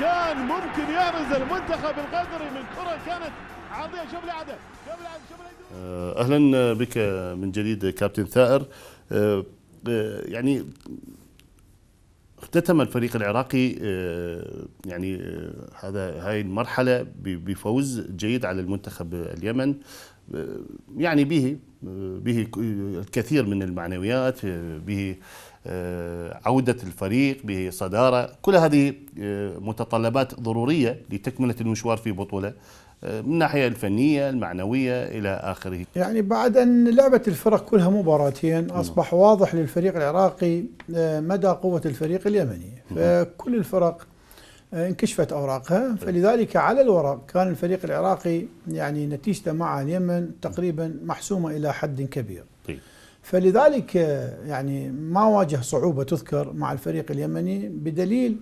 كان ممكن يغرز المنتخب القطري من كرة كانت عرضية شوف العدد شوف العدد شوف العدد آه، أهلا بك من جديد كابتن ثائر آه، آه، يعني اختتم الفريق العراقي يعني هذا هاي المرحله بفوز جيد على المنتخب اليمن يعني به به الكثير من المعنويات به آه، عودة الفريق بصدارة كل هذه آه، متطلبات ضرورية لتكملة المشوار في بطولة آه، من الناحية الفنية المعنوية إلى آخره يعني بعد أن لعبت الفرق كلها مباراتين نعم. أصبح واضح للفريق العراقي مدى قوة الفريق اليمني نعم. فكل الفرق انكشفت أوراقها فلذلك على الورق كان الفريق العراقي يعني نتيجته مع اليمن تقريبا محسومة إلى حد كبير طيب. فلذلك آه، يعني ما واجه صعوبة تذكر مع الفريق اليمني بدليل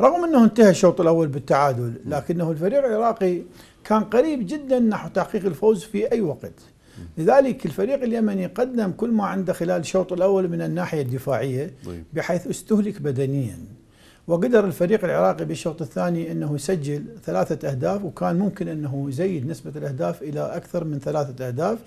رغم أنه انتهى الشوط الأول بالتعادل لكنه الفريق العراقي كان قريب جدا نحو تحقيق الفوز في أي وقت لذلك الفريق اليمني قدم كل ما عنده خلال الشوط الأول من الناحية الدفاعية طيب. بحيث استهلك بدنيا وقدر الفريق العراقي بالشوط الثاني أنه يسجل ثلاثة أهداف وكان ممكن أنه يزيد نسبة الأهداف إلى أكثر من ثلاثة أهداف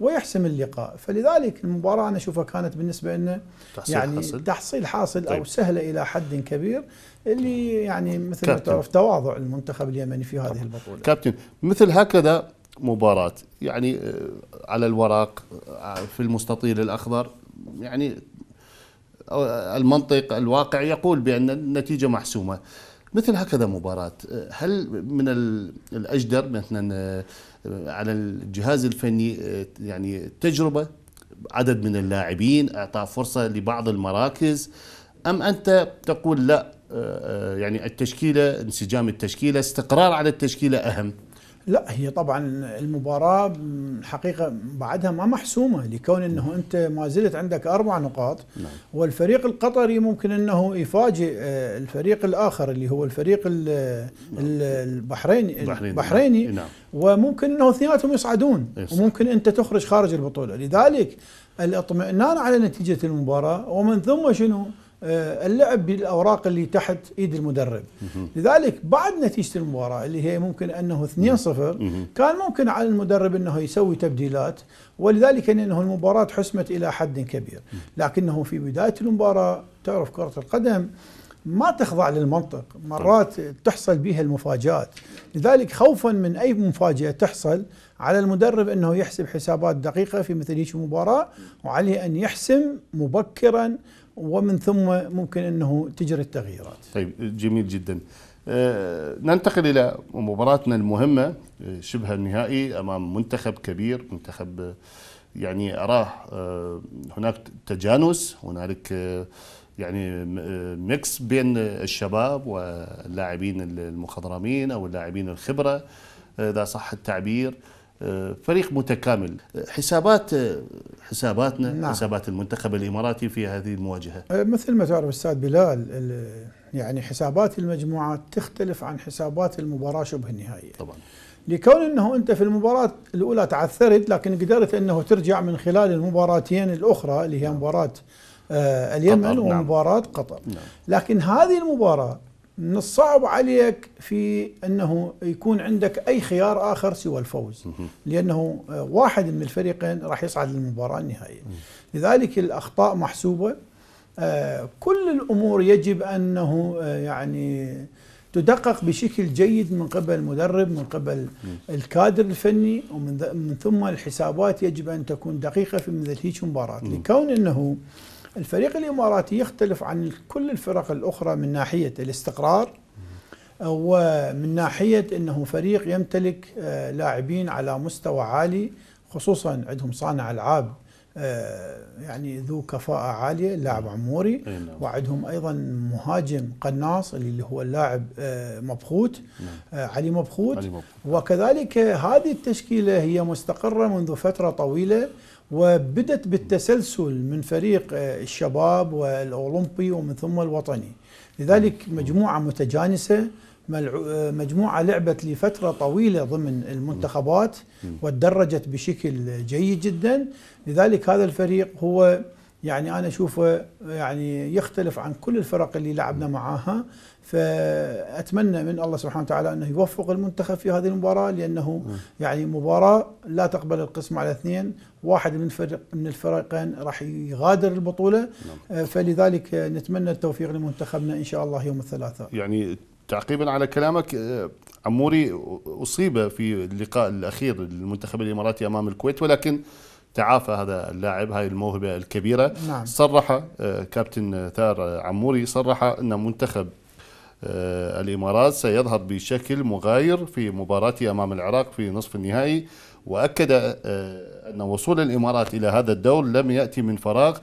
ويحسم اللقاء فلذلك المباراة أنا أشوفها كانت بالنسبة لنا تحصيل يعني حاصل. تحصيل حاصل طيب. أو سهلة إلى حد كبير اللي يعني مثل ما تعرف تواضع المنتخب اليمني في هذه طبعا. البطولة كابتن مثل هكذا مباراة يعني آه، على الورق آه، في المستطيل الأخضر يعني آه، المنطق الواقع يقول بأن النتيجة محسومة مثل هكذا مباراة هل من الأجدر مثلا على الجهاز الفني يعني تجربه عدد من اللاعبين اعطاء فرصه لبعض المراكز ام انت تقول لا آه، آه، يعني التشكيله انسجام التشكيله استقرار على التشكيله اهم لا هي طبعا المباراة الحقيقة بعدها ما محسومة لكون انه نعم. انت ما زلت عندك اربع نقاط نعم. والفريق القطري ممكن انه يفاجئ آه، الفريق الاخر اللي هو الفريق آه، نعم. البحريني البحريني نعم. نعم. وممكن انه اثنيناتهم يصعدون وممكن انت تخرج خارج البطولة لذلك الاطمئنان على نتيجة المباراة ومن ثم شنو؟ آه، اللعب بالاوراق اللي تحت ايد المدرب لذلك بعد نتيجه المباراه اللي هي ممكن انه 2-0 كان ممكن على المدرب انه يسوي تبديلات ولذلك انه المباراه حسمت الى حد كبير لكنه في بدايه المباراه تعرف كره القدم ما تخضع للمنطق مرات تحصل بها المفاجآت لذلك خوفا من أي مفاجأة تحصل على المدرب أنه يحسب حسابات دقيقة في مثل هيك مباراة وعليه أن يحسم مبكرا ومن ثم ممكن انه تجري التغييرات. طيب جميل جدا. آه، ننتقل الى مباراتنا المهمه آه، شبه النهائي امام منتخب كبير، منتخب آه، يعني اراه هناك تجانس، هنالك يعني ميكس بين الشباب واللاعبين المخضرمين او اللاعبين الخبره اذا صح التعبير. فريق متكامل حسابات حساباتنا نعم. حسابات المنتخب الاماراتي في هذه المواجهه أه، مثل ما تعرف استاذ بلال يعني حسابات المجموعات تختلف عن حسابات المباراه شبه النهائيه طبعا لكون انه انت في المباراه الاولى تعثرت لكن قدرت انه ترجع من خلال المباراتين الاخرى اللي هي نعم. مباراه أه، اليمن قطر. نعم. ومباراه نعم. قطر نعم. لكن هذه المباراه من الصعب عليك في أنه يكون عندك أي خيار آخر سوى الفوز لأنه آه، واحد من الفريقين راح يصعد للمباراة النهائية لذلك الأخطاء محسوبة آه، كل الأمور يجب أنه آه، يعني تدقق بشكل جيد من قبل المدرب من قبل الكادر الفني ومن ثم الحسابات يجب أن تكون دقيقة في مثل هيك مباراة لكون أنه الفريق الإماراتي يختلف عن كل الفرق الأخرى من ناحية الاستقرار آه، ومن ناحية أنه فريق يمتلك آه، لاعبين على مستوى عالي خصوصا عندهم صانع ألعاب آه، يعني ذو كفاءة عالية اللاعب نعم. عموري نعم. وعندهم أيضا مهاجم قناص اللي هو اللاعب نعم. مبخوت علي مبخوت وكذلك هذه التشكيلة هي مستقرة منذ فترة طويلة وبدت بالتسلسل من فريق آه، الشباب والأولمبي ومن ثم الوطني لذلك مجموعة متجانسة آه، مجموعة لعبت لفترة طويلة ضمن المنتخبات وتدرجت بشكل جيد جدا لذلك هذا الفريق هو يعني أنا أشوفه آه، يعني يختلف عن كل الفرق اللي لعبنا معاها فأتمنى من الله سبحانه وتعالى أنه يوفق المنتخب في هذه المباراة لأنه يعني مباراة لا تقبل القسم على اثنين واحد من فرق من الفريقين راح يغادر البطوله نعم. آه، فلذلك آه، نتمنى التوفيق لمنتخبنا ان شاء الله يوم الثلاثاء يعني تعقيبا على كلامك آه، عموري اصيب في اللقاء الاخير للمنتخب الاماراتي امام الكويت ولكن تعافى هذا اللاعب هاي الموهبه الكبيره نعم. صرح كابتن ثار عموري صرح ان منتخب آه، الإمارات سيظهر بشكل مغاير في مباراته أمام العراق في نصف النهائي وأكد آه، أن وصول الإمارات إلى هذا الدور لم يأتي من فراغ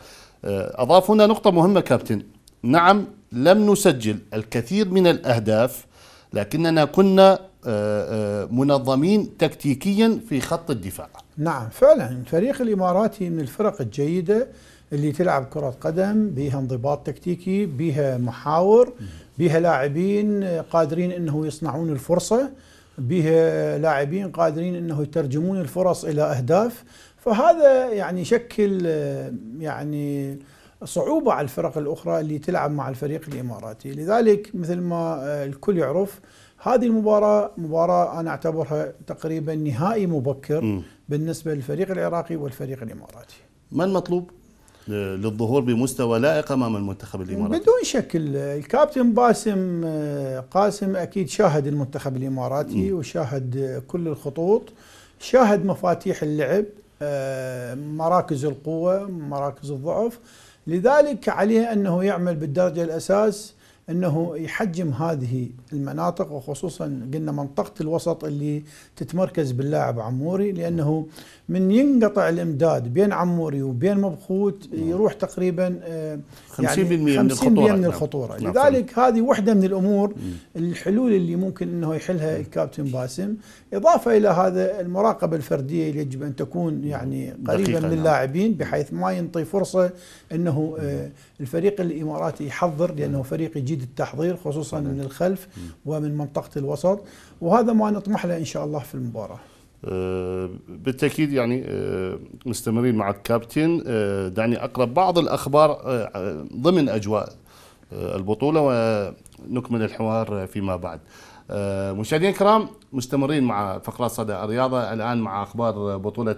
آه، أضاف هنا نقطة مهمة كابتن نعم لم نسجل الكثير من الأهداف لكننا كنا منظمين تكتيكيا في خط الدفاع نعم فعلا فريق الإماراتي من الفرق الجيدة اللي تلعب كرة قدم بها انضباط تكتيكي بها محاور بها لاعبين قادرين انه يصنعون الفرصه بها لاعبين قادرين انه يترجمون الفرص الى اهداف فهذا يعني يشكل يعني صعوبه على الفرق الاخرى اللي تلعب مع الفريق الاماراتي لذلك مثل ما الكل يعرف هذه المباراة مباراة أنا أعتبرها تقريبا نهائي مبكر م. بالنسبة للفريق العراقي والفريق الإماراتي ما المطلوب؟ للظهور بمستوى لائق امام المنتخب الاماراتي بدون شك الكابتن باسم آه، قاسم اكيد شاهد المنتخب الاماراتي م. وشاهد كل الخطوط شاهد مفاتيح اللعب آه، مراكز القوه مراكز الضعف لذلك عليه انه يعمل بالدرجه الاساس انه يحجم هذه المناطق وخصوصا قلنا منطقه الوسط اللي تتمركز باللاعب عموري لانه من ينقطع الامداد بين عموري وبين مبخوت نعم. يروح تقريبا 50% آه، يعني من الخطوره من نعم. الخطوره نعم. لذلك هذه وحده من الامور الحلول اللي ممكن انه يحلها الكابتن باسم اضافه الى هذا المراقبه الفرديه اللي يجب ان تكون يعني قريبه نعم. من اللاعبين بحيث ما ينطي فرصه انه آه، الفريق الاماراتي يحضر لانه فريق يجيد التحضير خصوصا من الخلف ومن منطقه الوسط وهذا ما نطمح له ان شاء الله في المباراه آه، بالتاكيد يعني آه، مستمرين مع الكابتن آه، دعني اقرا بعض الاخبار ضمن اجواء البطوله ونكمل الحوار فيما بعد. مشاهدينا الكرام مستمرين مع فقرات صدى الرياضه الان مع اخبار بطوله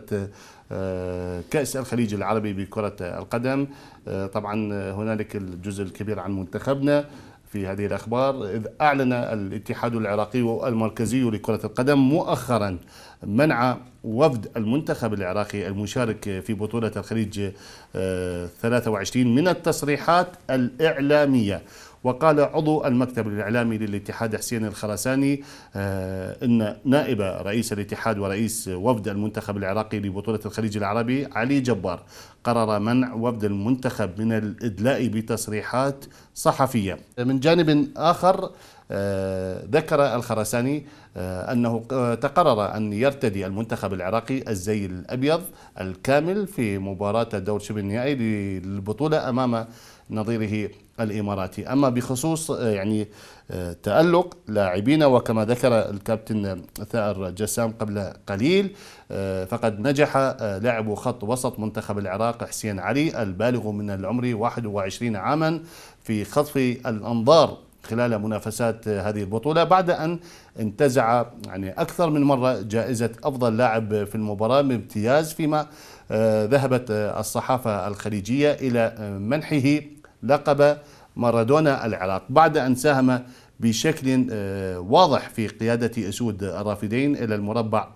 كأس الخليج العربي بكرة القدم طبعا هنالك الجزء الكبير عن منتخبنا في هذه الأخبار إذ أعلن الاتحاد العراقي والمركزي لكرة القدم مؤخرا منع وفد المنتخب العراقي المشارك في بطولة الخليج 23 آه، من التصريحات الإعلامية وقال عضو المكتب الإعلامي للاتحاد حسين الخرساني آه، أن نائب رئيس الاتحاد ورئيس وفد المنتخب العراقي لبطولة الخليج العربي علي جبار قرر منع وفد المنتخب من الإدلاء بتصريحات صحفية من جانب آخر آه، ذكر الخرساني آه، أنه آه، تقرر أن يرتدي المنتخب العراقي الزي الأبيض الكامل في مباراة الدور شبه النهائي للبطولة أمام نظيره الإماراتي أما بخصوص يعني تألق لاعبين وكما ذكر الكابتن ثائر جسام قبل قليل فقد نجح لاعب خط وسط منتخب العراق حسين علي البالغ من العمر 21 عاما في خطف الأنظار خلال منافسات هذه البطولة بعد أن انتزع يعني أكثر من مرة جائزة أفضل لاعب في المباراة بامتياز فيما آه، ذهبت آه، الصحافة الخليجية إلى آه، منحه لقب مارادونا العراق بعد أن ساهم بشكل واضح في قيادة أسود الرافدين إلى المربع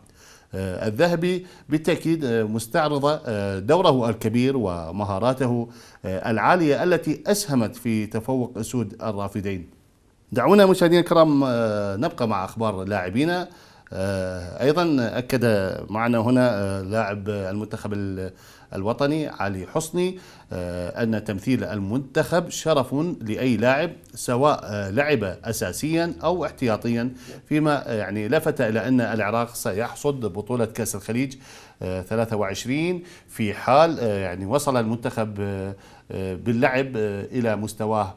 الذهبي بالتأكيد مستعرضة دوره الكبير ومهاراته العالية التي أسهمت في تفوق أسود الرافدين دعونا مشاهدينا الكرام آه، نبقى مع اخبار لاعبينا آه، ايضا اكد معنا هنا آه، لاعب المنتخب الوطني علي حسني ان تمثيل المنتخب شرف لاي لاعب سواء لعب اساسيا او احتياطيا فيما يعني لفت الى ان العراق سيحصد بطوله كاس الخليج 23 في حال يعني وصل المنتخب باللعب الى مستواه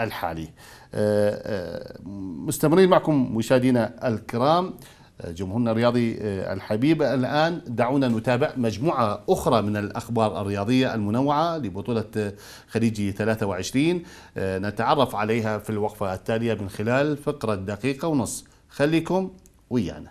الحالي آه، آه، مستمرين معكم مشاهدينا الكرام آه، جمهورنا الرياضي الحبيب الآن دعونا نتابع مجموعة أخرى من الأخبار الرياضية المنوعة لبطولة خليجي 23 نتعرف عليها في الوقفة التالية من خلال فقرة دقيقة ونص خليكم ويانا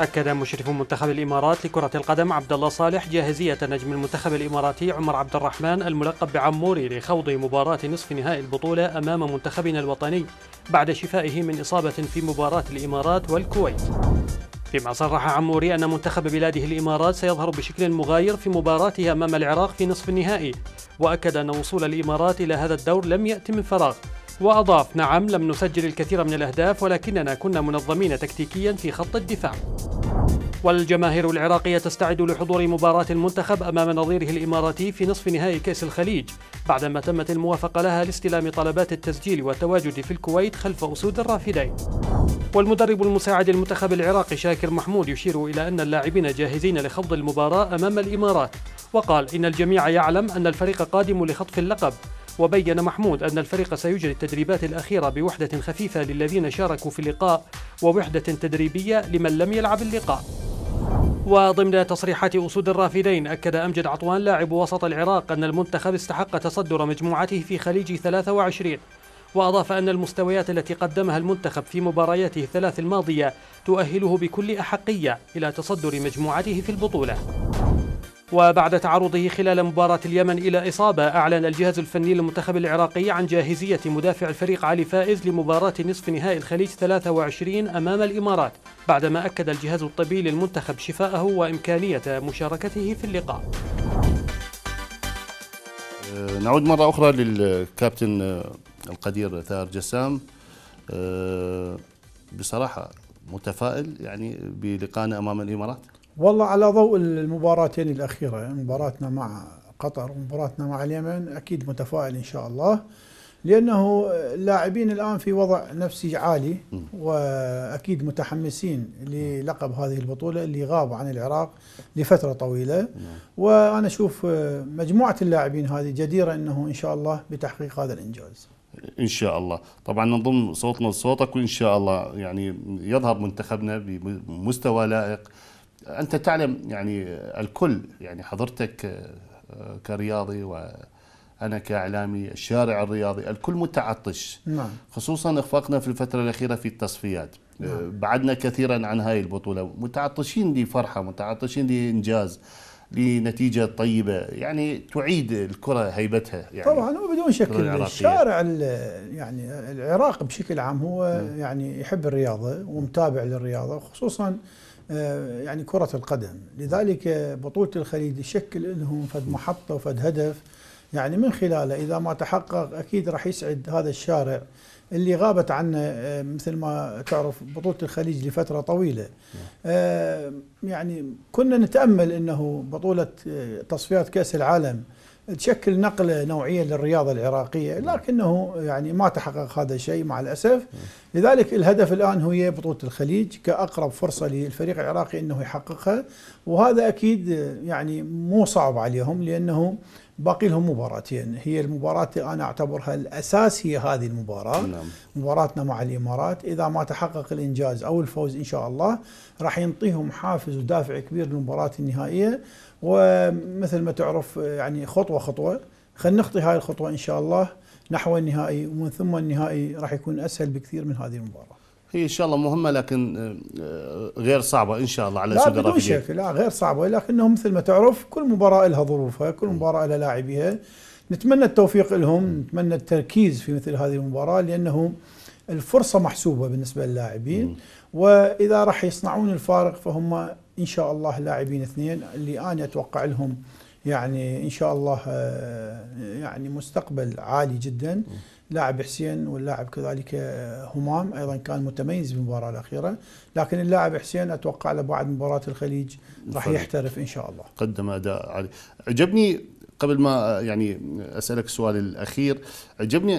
أكد مشرف منتخب الإمارات لكرة القدم عبد الله صالح جاهزية نجم المنتخب الإماراتي عمر عبد الرحمن الملقب بعموري لخوض مباراة نصف نهائي البطولة أمام منتخبنا الوطني بعد شفائه من إصابة في مباراة الإمارات والكويت. فيما صرح عموري أن منتخب بلاده الإمارات سيظهر بشكل مغاير في مباراته أمام العراق في نصف النهائي، وأكد أن وصول الإمارات إلى هذا الدور لم يأتي من فراغ، وأضاف نعم لم نسجل الكثير من الأهداف ولكننا كنا منظمين تكتيكيا في خط الدفاع والجماهير العراقية تستعد لحضور مباراة المنتخب أمام نظيره الإماراتي في نصف نهائي كأس الخليج بعدما تمت الموافقة لها لاستلام طلبات التسجيل والتواجد في الكويت خلف أسود الرافدين والمدرب المساعد المنتخب العراقي شاكر محمود يشير إلى أن اللاعبين جاهزين لخوض المباراة أمام الإمارات وقال إن الجميع يعلم أن الفريق قادم لخطف اللقب وبين محمود أن الفريق سيجري التدريبات الأخيرة بوحدة خفيفة للذين شاركوا في اللقاء ووحدة تدريبية لمن لم يلعب اللقاء وضمن تصريحات أسود الرافدين أكد أمجد عطوان لاعب وسط العراق أن المنتخب استحق تصدر مجموعته في خليج 23 وأضاف أن المستويات التي قدمها المنتخب في مبارياته الثلاث الماضية تؤهله بكل أحقية إلى تصدر مجموعته في البطولة وبعد تعرضه خلال مباراة اليمن إلى إصابة أعلن الجهاز الفني للمنتخب العراقي عن جاهزية مدافع الفريق علي فائز لمباراة نصف نهائي الخليج 23 أمام الإمارات بعدما أكد الجهاز الطبي للمنتخب شفاءه وإمكانية مشاركته في اللقاء أه، نعود مرة أخرى للكابتن أه، القدير ثار جسام أه، بصراحة متفائل يعني بلقائنا أمام الإمارات والله على ضوء المباراتين الأخيرة مباراتنا مع قطر ومباراتنا مع اليمن أكيد متفائل إن شاء الله لأنه اللاعبين الآن في وضع نفسي عالي وأكيد متحمسين للقب هذه البطولة اللي غاب عن العراق لفترة طويلة وأنا أشوف مجموعة اللاعبين هذه جديرة أنه إن شاء الله بتحقيق هذا الإنجاز ان شاء الله طبعا نضم صوتنا لصوتك وان شاء الله يعني يظهر منتخبنا بمستوى لائق انت تعلم يعني الكل يعني حضرتك آه، كرياضي وانا كاعلامي الشارع الرياضي الكل متعطش نعم. خصوصا اخفاقنا في الفتره الاخيره في التصفيات آه، نعم. بعدنا كثيرا عن هاي البطوله متعطشين لفرحه متعطشين لانجاز لنتيجه طيبه يعني تعيد الكره هيبتها يعني طبعا وبدون شك الشارع يعني العراق بشكل عام هو نعم. يعني يحب الرياضه ومتابع للرياضه خصوصا آه، يعني كرة القدم لذلك بطولة الخليج تشكل لهم فد محطة وفد هدف يعني من خلاله إذا ما تحقق أكيد راح يسعد هذا الشارع اللي غابت عنه آه، مثل ما تعرف بطولة الخليج لفترة طويلة نعم. آه، يعني كنا نتأمل أنه بطولة تصفيات كأس العالم تشكل نقلة نوعية للرياضة العراقية نعم. لكنه يعني ما تحقق هذا الشيء مع الأسف لذلك الهدف الآن هو بطولة الخليج كأقرب فرصة للفريق العراقي أنه يحققها وهذا أكيد يعني مو صعب عليهم لأنه باقي لهم مباراتين هي المباراة أنا أعتبرها الأساس هي هذه المباراة نعم. مباراتنا مع الإمارات إذا ما تحقق الإنجاز أو الفوز إن شاء الله راح ينطيهم حافز ودافع كبير للمباراة النهائية ومثل ما تعرف يعني خطوه خطوه خلينا نخطي هاي الخطوه ان شاء الله نحو النهائي ومن ثم النهائي راح يكون اسهل بكثير من هذه المباراه. هي ان شاء الله مهمه لكن آه، غير صعبه ان شاء الله على لا بدون شك لا غير صعبه لكنه مثل ما تعرف كل مباراه لها ظروفها، كل مباراه لها لاعبيها. نتمنى التوفيق لهم، نتمنى التركيز في مثل هذه المباراه لانه الفرصه محسوبه بالنسبه للاعبين واذا راح يصنعون الفارق فهم ان شاء الله لاعبين اثنين اللي انا اتوقع لهم يعني ان شاء الله آه، يعني مستقبل عالي جدا لاعب حسين واللاعب كذلك آه، همام ايضا كان متميز بالمباراه الاخيره لكن اللاعب حسين اتوقع له بعد مباراه الخليج راح يحترف ان شاء الله قدم اداء عالي عجبني قبل ما آه، يعني اسالك السؤال الاخير عجبني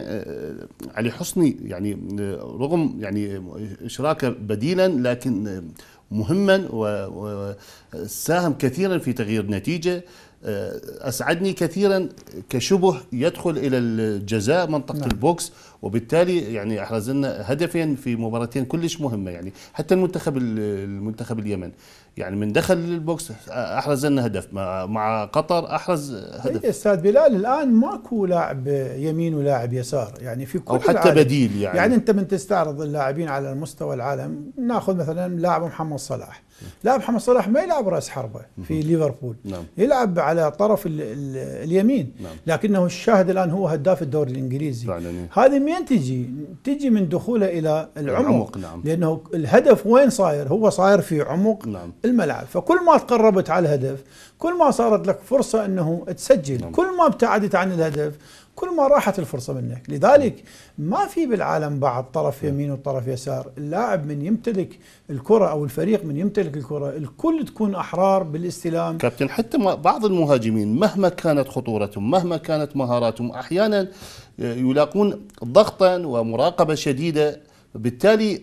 علي حسني يعني رغم يعني اشراكه بديلا لكن مهما وساهم كثيرا في تغيير النتيجه آه، اسعدني كثيرا كشبه يدخل الى الجزاء منطقه نعم. البوكس وبالتالي يعني احرز لنا هدفين في مباراتين كلش مهمه يعني حتى المنتخب المنتخب اليمن يعني من دخل للبوكس احرز لنا هدف مع قطر احرز هدف إيه، استاذ بلال الان ماكو لاعب يمين ولاعب يسار يعني في كل او حتى العالم. بديل يعني يعني انت من تستعرض اللاعبين على المستوى العالم ناخذ مثلا لاعب محمد صلاح لا محمد صلاح ما يلعب راس حربه في ليفربول نعم. يلعب على طرف الـ الـ اليمين نعم. لكنه الشاهد الان هو هداف الدوري الانجليزي نعم. هذه من تجي تجي من دخوله الى العمق, العمق نعم. لانه الهدف وين صاير هو صاير في عمق نعم. الملعب فكل ما تقربت على الهدف كل ما صارت لك فرصه انه تسجل نعم. كل ما ابتعدت عن الهدف كل ما راحت الفرصه منك لذلك ما في بالعالم بعد طرف نعم. يمين وطرف يسار اللاعب من يمتلك الكره او الفريق من يمتلك الكره الكل تكون احرار بالاستلام كابتن حتى بعض المهاجمين مهما كانت خطورتهم مهما كانت مهاراتهم احيانا آه، يلاقون ضغطا ومراقبه شديده بالتالي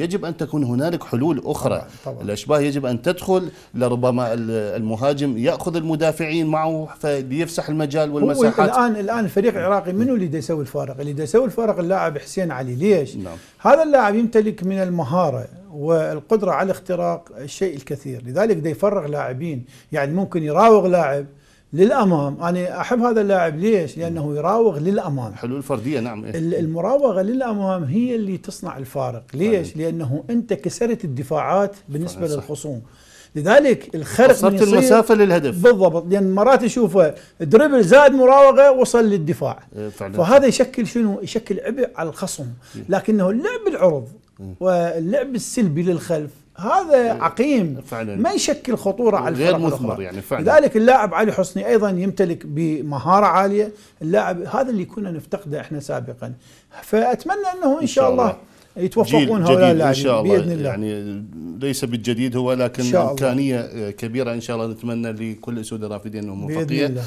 يجب ان تكون هنالك حلول اخرى طبعا. طبعا. الاشباه يجب ان تدخل لربما المهاجم ياخذ المدافعين معه فيفسح المجال والمساحات هو الان الان الفريق العراقي منو نعم. اللي يسوي الفارق اللي يسوي الفارق اللاعب حسين علي ليش نعم. هذا اللاعب يمتلك من المهاره والقدره على اختراق الشيء الكثير لذلك دا يفرغ لاعبين يعني ممكن يراوغ لاعب للامام انا احب هذا اللاعب ليش لانه يراوغ للامام حلول فرديه نعم إيه. المراوغه للامام هي اللي تصنع الفارق ليش لانه انت كسرت الدفاعات بالنسبه للخصوم لذلك الخرق صرت المسافة للهدف بالضبط لأن مرات أشوفه دربل زاد مراوغة وصل للدفاع إيه، فعلا. فهذا يشكل شنو يشكل عبء على الخصم لكنه اللعب العرض واللعب السلبي للخلف هذا إيه، عقيم فعلا ما يشكل خطوره على غير مثمر يعني فعلا لذلك اللاعب علي حسني ايضا يمتلك بمهاره عاليه اللاعب هذا اللي كنا نفتقده احنا سابقا فاتمنى انه ان, إن شاء الله, الله يتوفقون هؤلاء اللاعبين ان شاء الله باذن الله يعني ليس بالجديد هو لكن امكانيه آه، كبيره ان شاء الله نتمنى لكل اسود الرافدين انهم الموفقيه آه،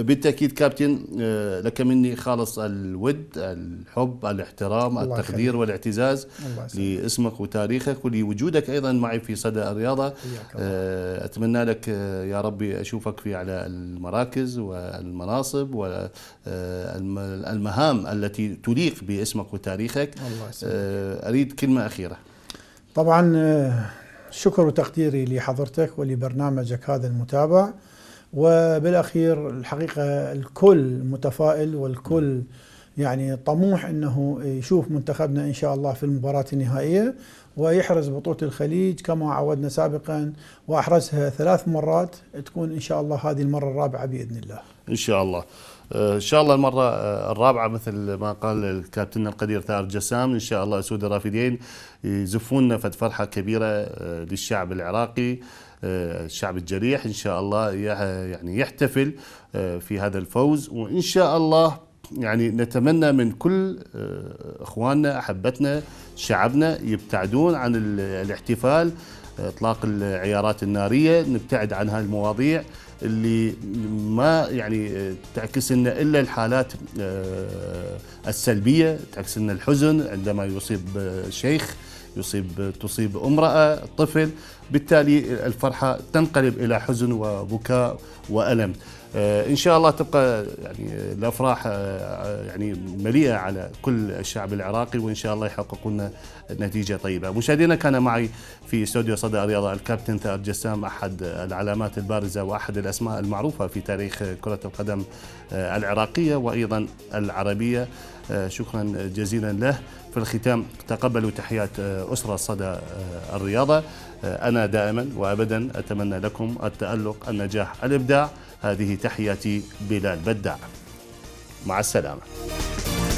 بالتاكيد كابتن آه، لك مني خالص الود الحب الاحترام التقدير خلي. والاعتزاز لاسمك وتاريخك ولوجودك ايضا معي في صدى الرياضه اتمنى لك يا ربي اشوفك في على المراكز والمناصب والمهام التي تليق باسمك وتاريخك الله اريد كلمه اخيره. طبعا آه، شكر وتقديري لحضرتك ولبرنامجك هذا المتابع وبالاخير الحقيقه الكل متفائل والكل يعني طموح انه يشوف منتخبنا ان شاء الله في المباراه النهائيه ويحرز بطوله الخليج كما عودنا سابقا واحرزها ثلاث مرات تكون ان شاء الله هذه المره الرابعه باذن الله. ان شاء الله. آه، ان شاء الله المره آه، الرابعه مثل ما قال الكابتن القدير ثار جسام ان شاء الله اسود الرافدين يزفوننا فد فرحه كبيره آه، للشعب العراقي الشعب الجريح ان شاء الله يعني يحتفل في هذا الفوز وان شاء الله يعني نتمنى من كل اخواننا احبتنا شعبنا يبتعدون عن الاحتفال اطلاق العيارات الناريه نبتعد عن المواضيع اللي ما يعني تعكس لنا الا الحالات آه، السلبيه تعكس لنا الحزن عندما يصيب آه، شيخ يصيب آه، تصيب امراه طفل بالتالي الفرحه تنقلب الى حزن وبكاء والم آه، ان شاء الله تبقى يعني الافراح آه، يعني مليئه على كل الشعب العراقي وان شاء الله يحققوا لنا نتيجه طيبه. مشاهدينا كان معي في استوديو صدى الرياضه الكابتن ثائر جسام احد العلامات البارزه واحد الاسماء المعروفه في تاريخ كره القدم آه، العراقيه وايضا العربيه. شكرا جزيلا له في الختام تقبلوا تحيات أسرة صدى الرياضة أنا دائما وأبدا أتمنى لكم التألق النجاح الإبداع هذه تحياتي بلال بداع مع السلامه